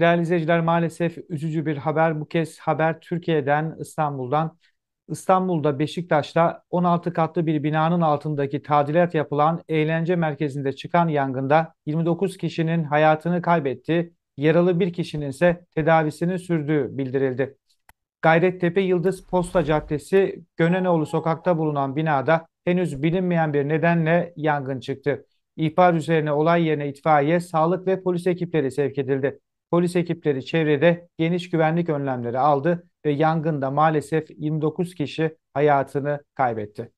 Değerli izleyiciler maalesef üzücü bir haber. Bu kez haber Türkiye'den, İstanbul'dan. İstanbul'da Beşiktaş'ta 16 katlı bir binanın altındaki tadilat yapılan eğlence merkezinde çıkan yangında 29 kişinin hayatını kaybetti, yaralı bir kişinin ise tedavisini sürdüğü bildirildi. Gayrettepe Yıldız Posta Caddesi Gönenoğlu sokakta bulunan binada henüz bilinmeyen bir nedenle yangın çıktı. İhbar üzerine olay yerine itfaiye, sağlık ve polis ekipleri sevk edildi. Polis ekipleri çevrede geniş güvenlik önlemleri aldı ve yangında maalesef 29 kişi hayatını kaybetti.